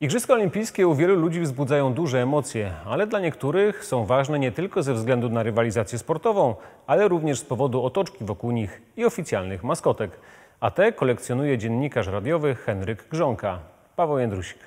Igrzyska olimpijskie u wielu ludzi wzbudzają duże emocje, ale dla niektórych są ważne nie tylko ze względu na rywalizację sportową, ale również z powodu otoczki wokół nich i oficjalnych maskotek. A te kolekcjonuje dziennikarz radiowy Henryk Grząka. Paweł Jędrusik.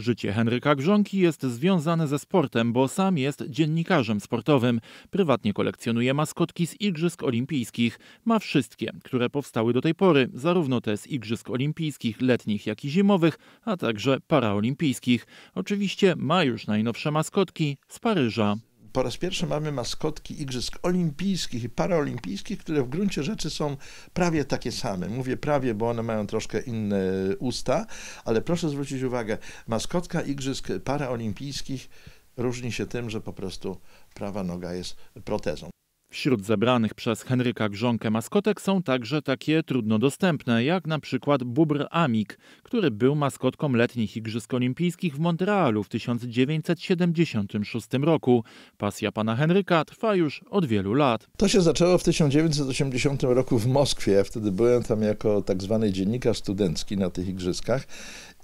Życie Henryka Grzonki jest związane ze sportem, bo sam jest dziennikarzem sportowym. Prywatnie kolekcjonuje maskotki z Igrzysk Olimpijskich. Ma wszystkie, które powstały do tej pory, zarówno te z Igrzysk Olimpijskich, letnich, jak i zimowych, a także paraolimpijskich. Oczywiście ma już najnowsze maskotki z Paryża po raz pierwszy mamy maskotki igrzysk olimpijskich i paraolimpijskich, które w gruncie rzeczy są prawie takie same. Mówię prawie, bo one mają troszkę inne usta, ale proszę zwrócić uwagę, maskotka igrzysk paraolimpijskich różni się tym, że po prostu prawa noga jest protezą. Wśród zebranych przez Henryka Grzonkę maskotek są także takie trudno dostępne, jak na przykład bubr Amik, który był maskotką letnich Igrzysk Olimpijskich w Montrealu w 1976 roku. Pasja pana Henryka trwa już od wielu lat. To się zaczęło w 1980 roku w Moskwie. Ja wtedy byłem tam jako tak zwany dziennikarz studencki na tych igrzyskach.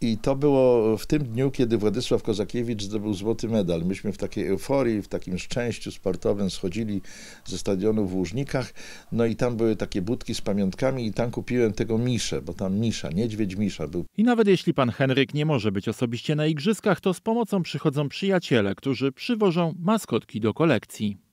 I to było w tym dniu, kiedy Władysław Kozakiewicz zdobył złoty medal. Myśmy w takiej euforii, w takim szczęściu sportowym schodzili z ze stadionu w Łużnikach, no i tam były takie budki z pamiątkami i tam kupiłem tego miszę, bo tam misza, niedźwiedź misza był. I nawet jeśli pan Henryk nie może być osobiście na igrzyskach, to z pomocą przychodzą przyjaciele, którzy przywożą maskotki do kolekcji.